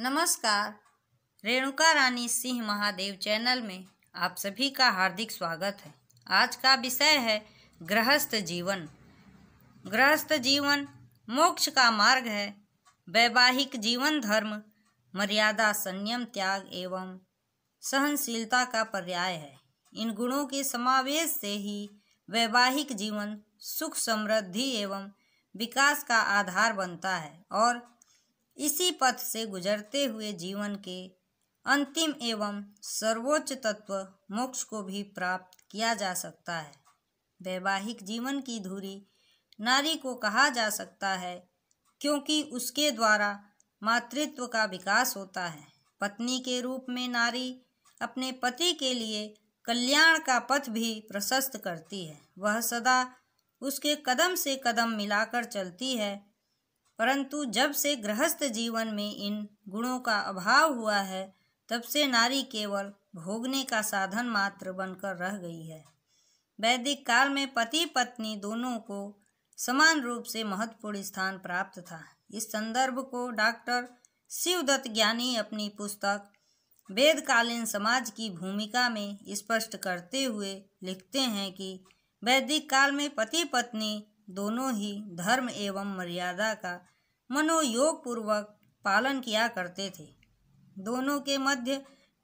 नमस्कार रेणुका रानी सिंह महादेव चैनल में आप सभी का हार्दिक स्वागत है आज का विषय है गृहस्थ जीवन गृहस्थ जीवन मोक्ष का मार्ग है वैवाहिक जीवन धर्म मर्यादा संयम त्याग एवं सहनशीलता का पर्याय है इन गुणों के समावेश से ही वैवाहिक जीवन सुख समृद्धि एवं विकास का आधार बनता है और इसी पथ से गुजरते हुए जीवन के अंतिम एवं सर्वोच्च तत्व मोक्ष को भी प्राप्त किया जा सकता है वैवाहिक जीवन की धुरी नारी को कहा जा सकता है क्योंकि उसके द्वारा मातृत्व का विकास होता है पत्नी के रूप में नारी अपने पति के लिए कल्याण का पथ भी प्रशस्त करती है वह सदा उसके कदम से कदम मिलाकर चलती है परंतु जब से गृहस्थ जीवन में इन गुणों का अभाव हुआ है तब से नारी केवल भोगने का साधन मात्र बनकर रह गई है वैदिक काल में पति पत्नी दोनों को समान रूप से महत्वपूर्ण स्थान प्राप्त था इस संदर्भ को डॉक्टर शिवदत्त ज्ञानी अपनी पुस्तक वेदकालीन समाज की भूमिका में स्पष्ट करते हुए लिखते हैं कि वैदिक काल में पति पत्नी दोनों ही धर्म एवं मर्यादा का मनोयोग पूर्वक पालन किया करते थे दोनों के मध्य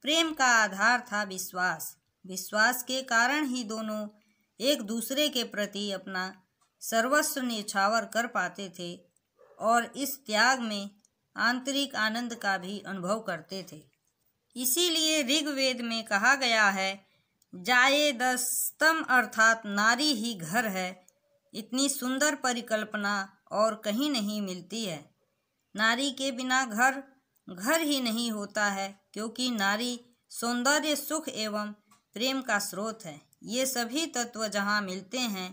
प्रेम का आधार था विश्वास विश्वास के कारण ही दोनों एक दूसरे के प्रति अपना सर्वस्व निछावर कर पाते थे और इस त्याग में आंतरिक आनंद का भी अनुभव करते थे इसीलिए ऋग्वेद में कहा गया है जाए दस्तम अर्थात नारी ही घर है इतनी सुंदर परिकल्पना और कहीं नहीं मिलती है नारी के बिना घर घर ही नहीं होता है क्योंकि नारी सौंदर्य सुख एवं प्रेम का स्रोत है ये सभी तत्व जहाँ मिलते हैं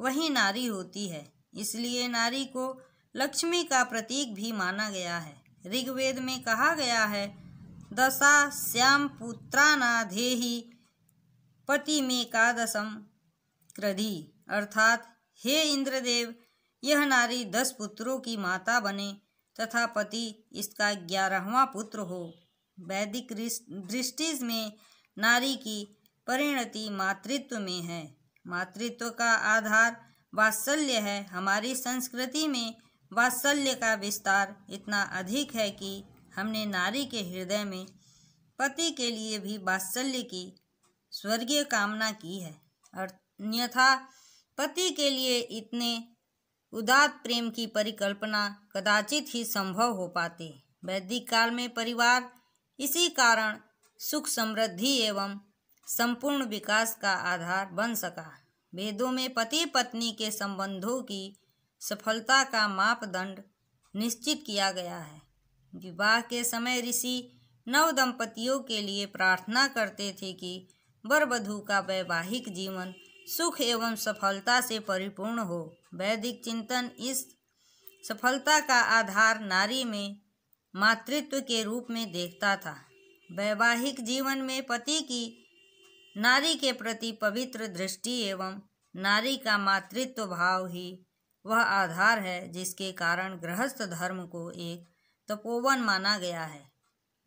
वही नारी होती है इसलिए नारी को लक्ष्मी का प्रतीक भी माना गया है ऋग्वेद में कहा गया है दशा श्याम पुत्राना देही पति में कादशम क्रधि अर्थात हे इंद्रदेव यह नारी दस पुत्रों की माता बने तथा पति इसका ग्यारहवा पुत्र हो वैदिक दृष्टि में नारी की परिणति मातृत्व में है मातृत्व का आधार वात्सल्य है हमारी संस्कृति में वात्सल्य का विस्तार इतना अधिक है कि हमने नारी के हृदय में पति के लिए भी वात्सल्य की स्वर्गीय कामना की है और अन्यथा पति के लिए इतने उदात प्रेम की परिकल्पना कदाचित ही संभव हो पाती वैदिक काल में परिवार इसी कारण सुख समृद्धि एवं संपूर्ण विकास का आधार बन सका वेदों में पति पत्नी के संबंधों की सफलता का मापदंड निश्चित किया गया है विवाह के समय ऋषि नव दंपतियों के लिए प्रार्थना करते थे कि वर वधु का वैवाहिक जीवन सुख एवं सफलता से परिपूर्ण हो वैदिक चिंतन इस सफलता का आधार नारी में मातृत्व के रूप में देखता था वैवाहिक जीवन में पति की नारी के प्रति पवित्र दृष्टि एवं नारी का मातृत्व भाव ही वह आधार है जिसके कारण गृहस्थ धर्म को एक तपोवन माना गया है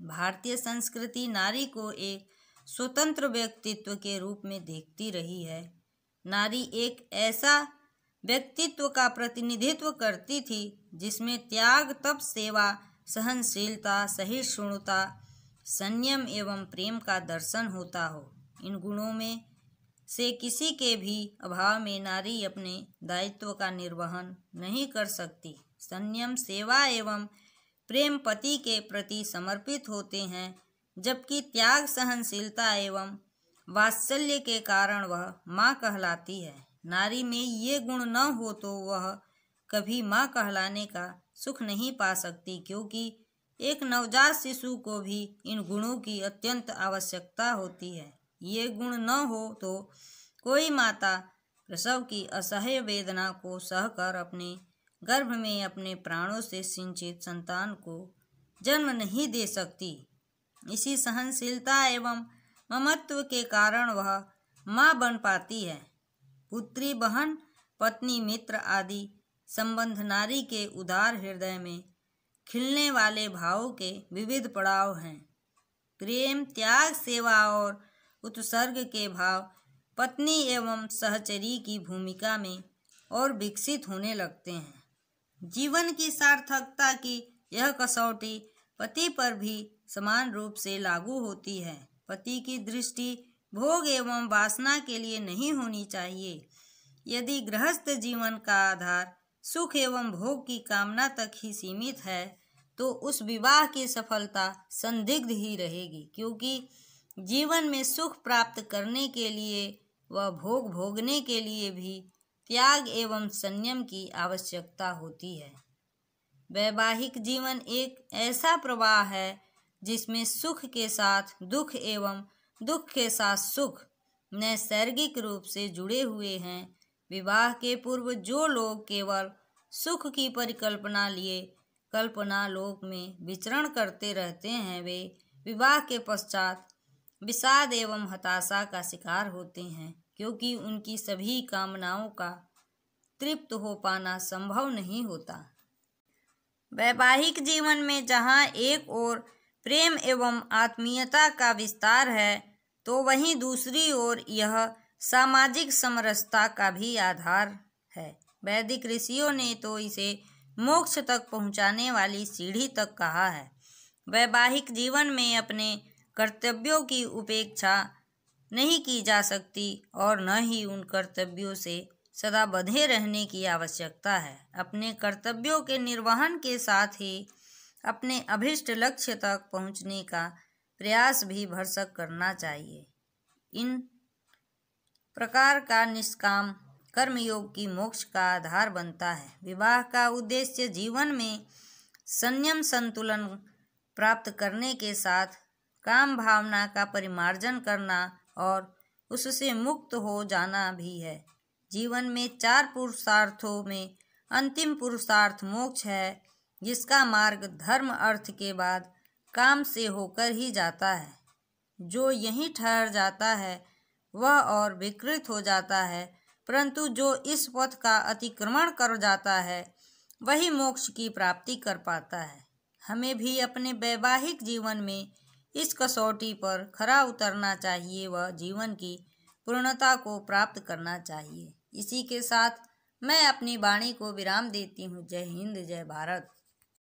भारतीय संस्कृति नारी को एक स्वतंत्र व्यक्तित्व के रूप में देखती रही है नारी एक ऐसा व्यक्तित्व का प्रतिनिधित्व करती थी जिसमें त्याग तप सेवा सहनशीलता सहिष्णुता संयम एवं प्रेम का दर्शन होता हो इन गुणों में से किसी के भी अभाव में नारी अपने दायित्व का निर्वहन नहीं कर सकती संयम सेवा एवं प्रेम पति के प्रति समर्पित होते हैं जबकि त्याग सहनशीलता एवं वात्सल्य के कारण वह माँ कहलाती है नारी में ये गुण न हो तो वह कभी माँ कहलाने का सुख नहीं पा सकती क्योंकि एक नवजात शिशु को भी इन गुणों की अत्यंत आवश्यकता होती है ये गुण न हो तो कोई माता प्रसव की असह्य वेदना को सहकर अपने गर्भ में अपने प्राणों से सिंचित संतान को जन्म नहीं दे सकती इसी सहनशीलता एवं ममत्व के कारण वह माँ बन पाती है पुत्री बहन पत्नी मित्र आदि संबंध नारी के उदार हृदय में खिलने वाले भावों के विविध पड़ाव हैं प्रेम त्याग सेवा और उत्सर्ग के भाव पत्नी एवं सहचरी की भूमिका में और विकसित होने लगते हैं जीवन की सार्थकता की यह कसौटी पति पर भी समान रूप से लागू होती है पति की दृष्टि भोग एवं वासना के लिए नहीं होनी चाहिए यदि गृहस्थ जीवन का आधार सुख एवं भोग की कामना तक ही सीमित है तो उस विवाह की सफलता संदिग्ध ही रहेगी क्योंकि जीवन में सुख प्राप्त करने के लिए व भोग भोगने के लिए भी त्याग एवं संयम की आवश्यकता होती है वैवाहिक जीवन एक ऐसा प्रवाह है जिसमें सुख के साथ दुख एवं दुख के साथ सुख नैसर्गिक रूप से जुड़े हुए हैं विवाह के पूर्व जो लोग केवल सुख की परिकल्पना लिए कल्पना लोक में विचरण करते रहते हैं वे विवाह के पश्चात विषाद एवं हताशा का शिकार होते हैं क्योंकि उनकी सभी कामनाओं का तृप्त हो पाना संभव नहीं होता वैवाहिक जीवन में जहाँ एक और प्रेम एवं आत्मीयता का विस्तार है तो वहीं दूसरी ओर यह सामाजिक समरसता का भी आधार है वैदिक ऋषियों ने तो इसे मोक्ष तक पहुंचाने वाली सीढ़ी तक कहा है वैवाहिक जीवन में अपने कर्तव्यों की उपेक्षा नहीं की जा सकती और न ही उन कर्तव्यों से सदा बधे रहने की आवश्यकता है अपने कर्तव्यों के निर्वहन के साथ ही अपने अभिष्ट लक्ष्य तक पहुंचने का प्रयास भी भरसक करना चाहिए इन प्रकार का निष्काम कर्मयोग की मोक्ष का आधार बनता है विवाह का उद्देश्य जीवन में संयम संतुलन प्राप्त करने के साथ काम भावना का परिमार्जन करना और उससे मुक्त हो जाना भी है जीवन में चार पुरुषार्थों में अंतिम पुरुषार्थ मोक्ष है जिसका मार्ग धर्म अर्थ के बाद काम से होकर ही जाता है जो यहीं ठहर जाता है वह और विकृत हो जाता है परंतु जो इस पथ का अतिक्रमण कर जाता है वही मोक्ष की प्राप्ति कर पाता है हमें भी अपने वैवाहिक जीवन में इस कसौटी पर खरा उतरना चाहिए व जीवन की पूर्णता को प्राप्त करना चाहिए इसी के साथ मैं अपनी वाणी को विराम देती हूँ जय हिंद जय भारत